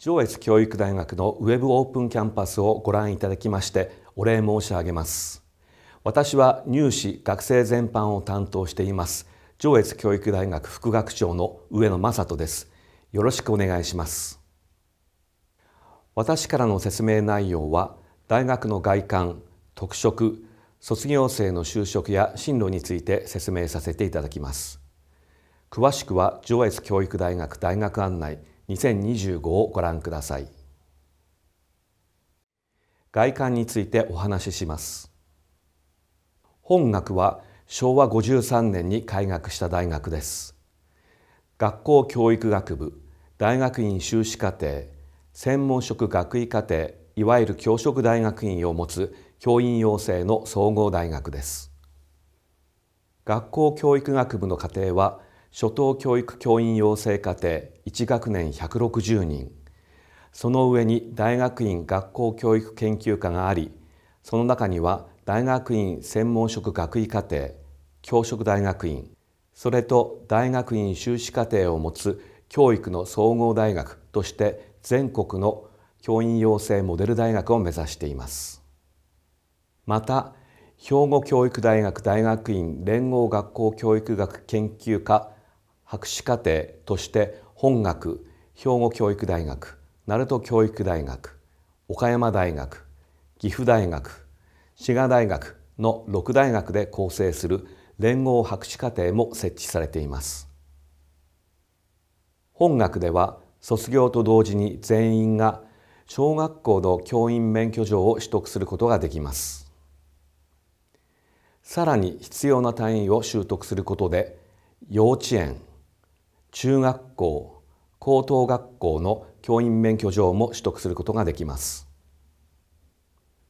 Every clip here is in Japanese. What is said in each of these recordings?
上越教育大学のウェブオープンキャンパスをご覧いただきましてお礼申し上げます私は入試学生全般を担当しています上越教育大学副学長の上野正人ですよろしくお願いします私からの説明内容は大学の外観、特色、卒業生の就職や進路について説明させていただきます詳しくは上越教育大学大学案内2025をご覧ください外観についてお話しします本学は昭和53年に開学した大学です学校教育学部大学院修士課程専門職学位課程いわゆる教職大学院を持つ教員養成の総合大学です学校教育学部の課程は初等教育教員養成課程1学年160人その上に大学院学校教育研究科がありその中には大学院専門職学位課程教職大学院それと大学院修士課程を持つ教育の総合大学として全国の教員養成モデル大学を目指していますまた兵庫教育大学大学院連合学校教育学研究科博士課程として本学兵庫教育大学鳴門教育大学岡山大学岐阜大学滋賀大学の6大学で構成する連合博士課程も設置されています本学では卒業と同時に全員が小学校の教員免許状を取得することができますさらに必要な単位を習得することで幼稚園中学校高等学校の教員免許状も取得することができます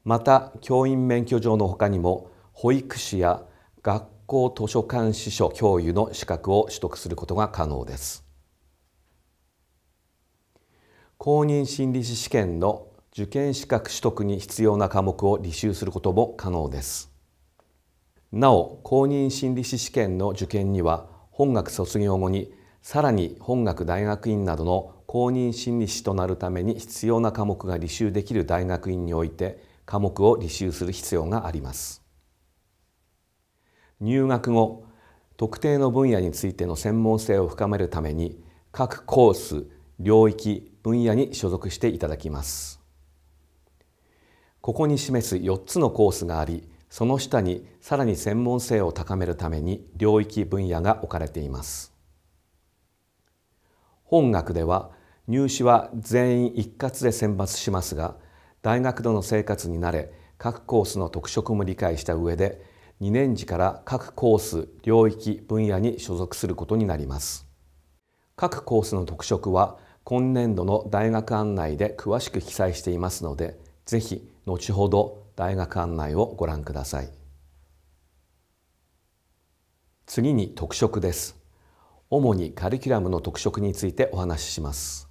また教員免許状のほかにも保育士や学校図書館司書教諭の資格を取得することが可能です公認心理士試験の受験資格取得に必要な科目を履修することも可能ですなお公認心理士試験の受験には本学卒業後にさらに本学大学院などの公認心理師となるために必要な科目が履修できる大学院において科目を履修する必要があります入学後特定の分野についての専門性を深めるために各コース領域分野に所属していただきますここに示す4つのコースがありその下にさらに専門性を高めるために領域分野が置かれています本学では入試は全員一括で選抜しますが大学での生活に慣れ各コースの特色も理解した上で2年次から各コース領域分野に所属することになります各コースの特色は今年度の大学案内で詳しく記載していますのでぜひ後ほど大学案内をご覧ください次に特色です主にカリキュラムの特色についてお話しします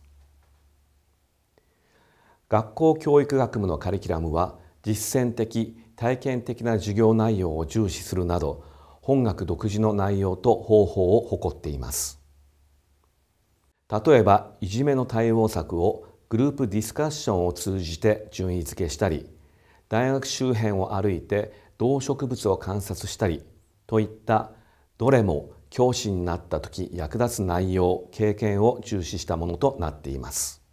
学校教育学部のカリキュラムは実践的体験的な授業内容を重視するなど本学独自の内容と方法を誇っています例えばいじめの対応策をグループディスカッションを通じて順位付けしたり大学周辺を歩いて動植物を観察したりといったどれも教師になった時役立つ内容経験を重視したものとなっています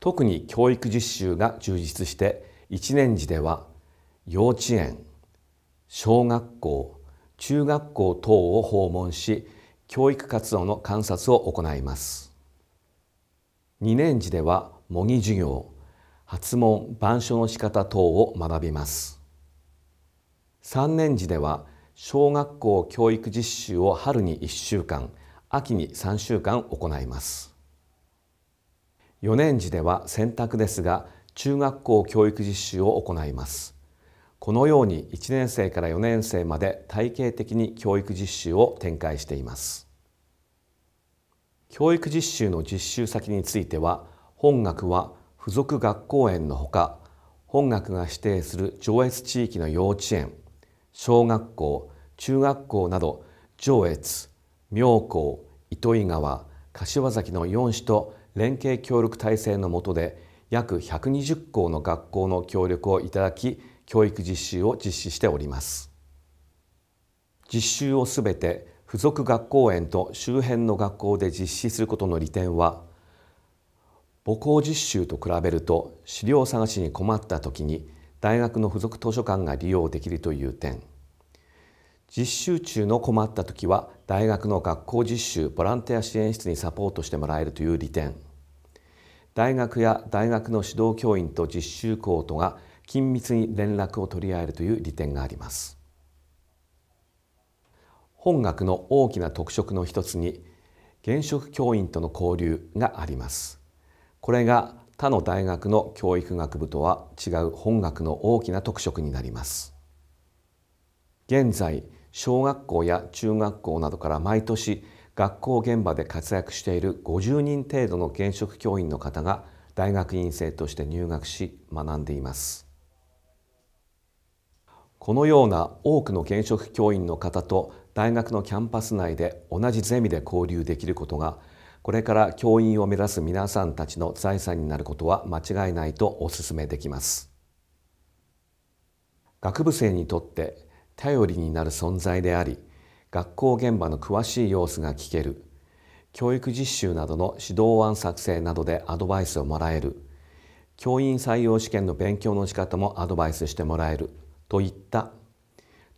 特に教育実習が充実して1年次では幼稚園小学校中学校等を訪問し教育活動の観察を行います2年次では模擬授業発問板書の仕方等を学びます3年次では小学校教育実習を春に1週間秋に3週間行います4年次では選択ですが中学校教育実習を行いますこのように1年生から4年生まで体系的に教育実習を展開しています教育実習の実習先については本学は付属学校園のほか本学が指定する上越地域の幼稚園小学校中学校など上越妙高糸魚川柏崎の4市と連携協力体制の下で約120校の学校の協力をいただき教育実習を実施しております実習をすべて付属学校園と周辺の学校で実施することの利点は母校実習と比べると資料探しに困った時に大学の附属図書館が利用できるという点実習中の困った時は大学の学校実習ボランティア支援室にサポートしてもらえるという利点大学や大学の指導教員と実習校とが緊密に連絡を取り合えるという利点があります本学の大きな特色の一つに現職教員との交流がありますこれが他の大学の教育学部とは違う本学の大きな特色になります現在小学校や中学校などから毎年学校現場で活躍している50人程度の現職教員の方が大学院生として入学し学んでいますこのような多くの現職教員の方と大学のキャンパス内で同じゼミで交流できることがこれから教員を目指す皆さんたちの財産になることは間違いないとお勧めできます学部生にとって頼りになる存在であり学校現場の詳しい様子が聞ける教育実習などの指導案作成などでアドバイスをもらえる教員採用試験の勉強の仕方もアドバイスしてもらえるといった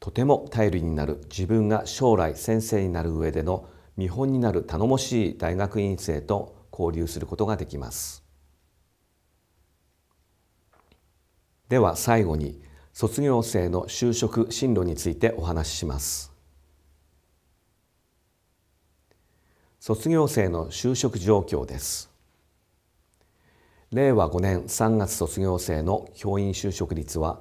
とても頼りになる自分が将来先生になる上での見本になる頼もしい大学院生と交流することができますでは最後に卒業生の就職進路についてお話しします卒業生の就職状況です令和5年3月卒業生の教員就職率は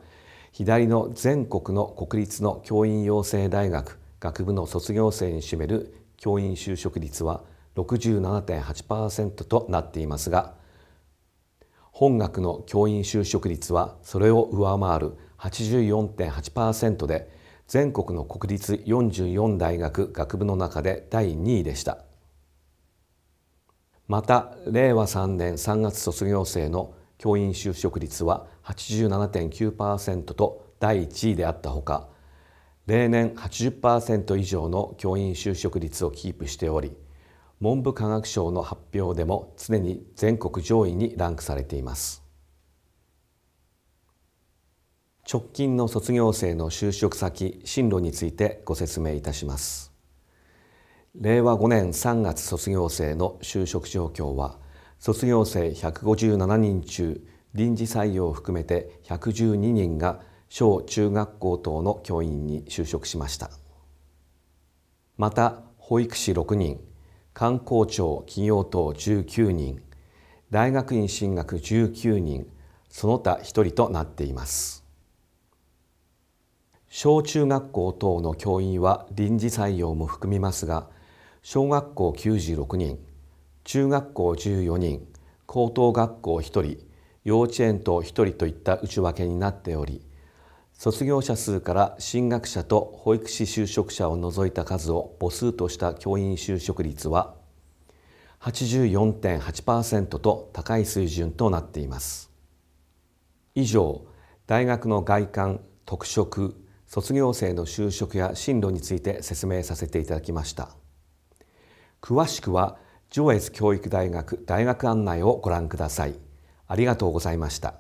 左の全国の国立の教員養成大学学部の卒業生に占める教員就職率は67.8%となっていますが本学の教員就職率はそれを上回る84.8%で全国の国立44大学学部の中で第2位でしたまた令和3年3月卒業生の教員就職率は87.9%と第1位であったほか例年80%以上の教員就職率をキープしており文部科学省の発表でも常に全国上位にランクされています直近の卒業生の就職先進路についてご説明いたします令和5年3月卒業生の就職状況は卒業生157人中臨時採用を含めて112人が小中学校等の教員に就職しましたまた保育士6人観光庁企業等19人大学院進学19人その他1人となっています小中学校等の教員は臨時採用も含みますが小学校96人中学校14人高等学校1人幼稚園等1人といった内訳になっており卒業者数から進学者と保育士就職者を除いた数を母数とした教員就職率は84.8%と高い水準となっています以上大学の外観特色卒業生の就職や進路について説明させていただきました詳しくは上越教育大学大学案内をご覧くださいありがとうございました